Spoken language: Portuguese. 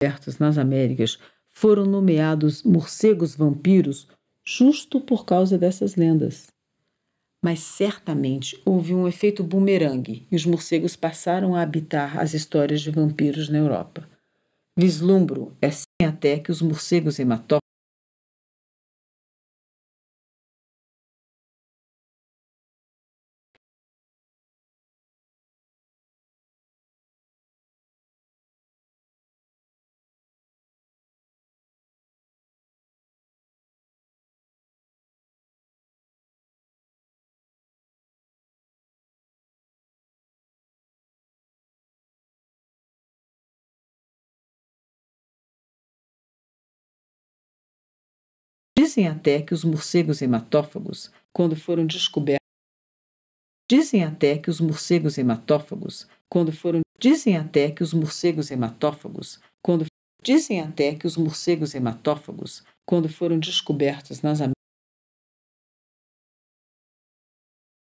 descobertos nas Américas foram nomeados morcegos vampiros justo por causa dessas lendas. Mas certamente houve um efeito bumerangue e os morcegos passaram a habitar as histórias de vampiros na Europa. Vislumbro é sim até que os morcegos hematófagos Dizem até que os morcegos hematófagos, quando foram descobertos, Dizem até que os morcegos hematófagos, quando foram Dizem até que os morcegos hematófagos, quando Dizem até que os morcegos hematófagos, quando foram descobertos nas